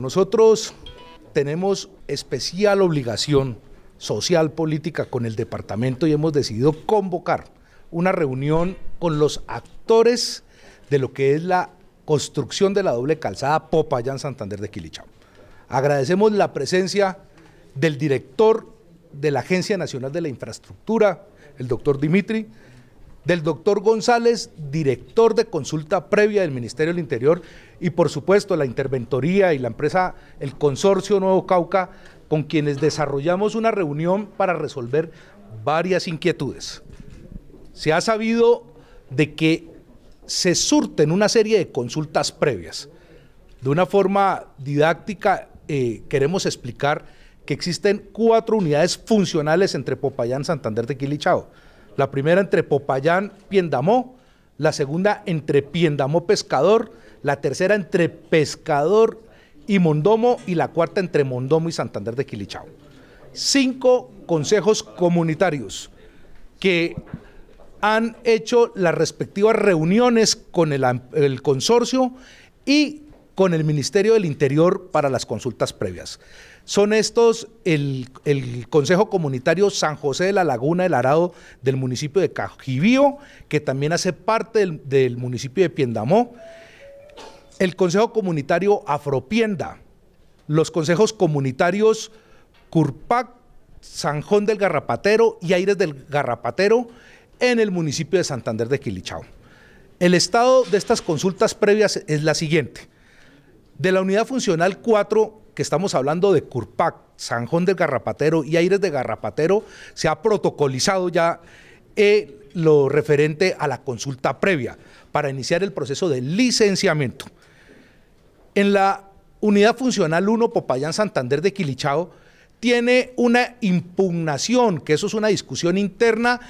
Nosotros tenemos especial obligación social política con el departamento y hemos decidido convocar una reunión con los actores de lo que es la construcción de la doble calzada Popayán Santander de Quilichao. Agradecemos la presencia del director de la Agencia Nacional de la Infraestructura, el doctor Dimitri, del doctor González, director de consulta previa del Ministerio del Interior, y por supuesto la interventoría y la empresa, el consorcio Nuevo Cauca, con quienes desarrollamos una reunión para resolver varias inquietudes. Se ha sabido de que se surten una serie de consultas previas. De una forma didáctica eh, queremos explicar que existen cuatro unidades funcionales entre Popayán, Santander, de y la primera entre Popayán, Piendamó, la segunda entre Piendamó, Pescador, la tercera entre Pescador y Mondomo y la cuarta entre Mondomo y Santander de Quilichao. Cinco consejos comunitarios que han hecho las respectivas reuniones con el, el consorcio y con el Ministerio del Interior para las consultas previas. Son estos el, Consejo Comunitario San José de la Laguna del Arado del municipio de Cajibío, que también hace parte del, del municipio de Piendamó, el Consejo Comunitario Afropienda, los consejos comunitarios Curpac, Sanjón del Garrapatero y Aires del Garrapatero en el municipio de Santander de Quilichao. El estado de estas consultas previas es la siguiente. De la unidad funcional 4, que estamos hablando de Curpac, Sanjón del Garrapatero y Aires de Garrapatero, se ha protocolizado ya eh, lo referente a la consulta previa para iniciar el proceso de licenciamiento. En la unidad funcional 1, Popayán Santander de Quilichao, tiene una impugnación, que eso es una discusión interna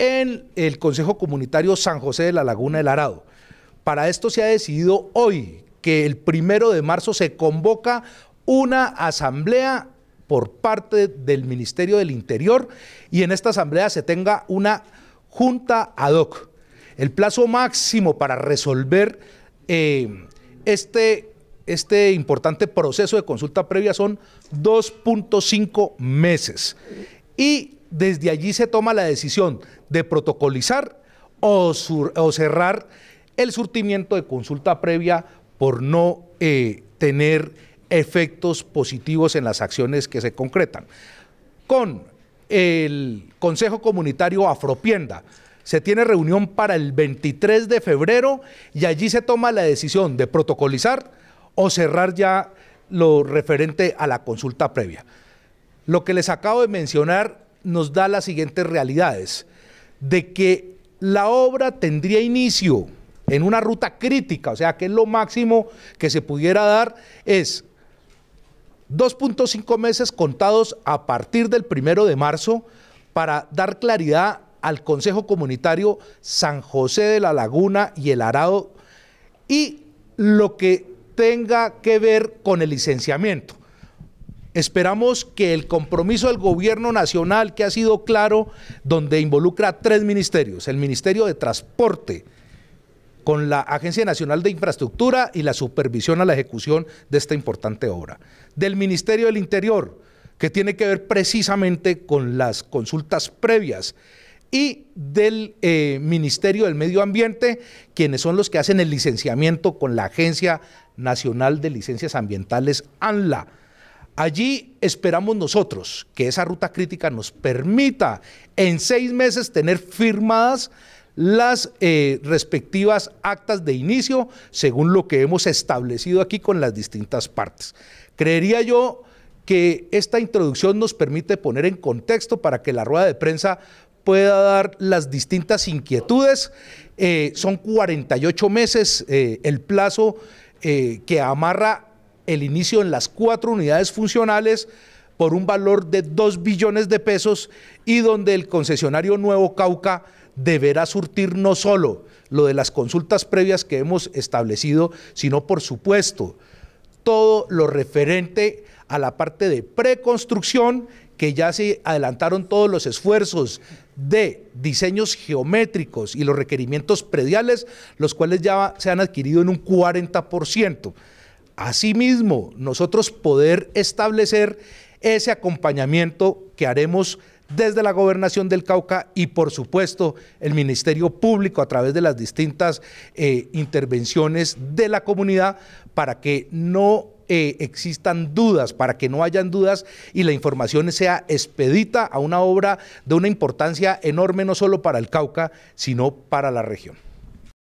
en el Consejo Comunitario San José de la Laguna del Arado. Para esto se ha decidido hoy que el primero de marzo se convoca una asamblea por parte del Ministerio del Interior y en esta asamblea se tenga una junta ad hoc. El plazo máximo para resolver eh, este, este importante proceso de consulta previa son 2.5 meses. Y desde allí se toma la decisión de protocolizar o, o cerrar el surtimiento de consulta previa por no eh, tener efectos positivos en las acciones que se concretan. Con el Consejo Comunitario Afropienda, se tiene reunión para el 23 de febrero y allí se toma la decisión de protocolizar o cerrar ya lo referente a la consulta previa. Lo que les acabo de mencionar nos da las siguientes realidades, de que la obra tendría inicio en una ruta crítica, o sea que es lo máximo que se pudiera dar es 2.5 meses contados a partir del primero de marzo para dar claridad al Consejo Comunitario San José de la Laguna y el Arado y lo que tenga que ver con el licenciamiento. Esperamos que el compromiso del gobierno nacional, que ha sido claro, donde involucra tres ministerios, el Ministerio de Transporte, con la Agencia Nacional de Infraestructura y la supervisión a la ejecución de esta importante obra. Del Ministerio del Interior, que tiene que ver precisamente con las consultas previas y del eh, Ministerio del Medio Ambiente, quienes son los que hacen el licenciamiento con la Agencia Nacional de Licencias Ambientales, ANLA. Allí esperamos nosotros que esa ruta crítica nos permita en seis meses tener firmadas las eh, respectivas actas de inicio, según lo que hemos establecido aquí con las distintas partes. Creería yo que esta introducción nos permite poner en contexto para que la rueda de prensa pueda dar las distintas inquietudes. Eh, son 48 meses eh, el plazo que amarra el inicio en las cuatro unidades funcionales por un valor de 2 billones de pesos y donde el concesionario Nuevo Cauca deberá surtir no solo lo de las consultas previas que hemos establecido, sino por supuesto todo lo referente a la parte de preconstrucción, que ya se adelantaron todos los esfuerzos de diseños geométricos y los requerimientos prediales, los cuales ya se han adquirido en un 40%. Asimismo, nosotros poder establecer ese acompañamiento que haremos desde la gobernación del Cauca y por supuesto el Ministerio Público a través de las distintas eh, intervenciones de la comunidad para que no eh, existan dudas, para que no hayan dudas y la información sea expedita a una obra de una importancia enorme no solo para el Cauca, sino para la región.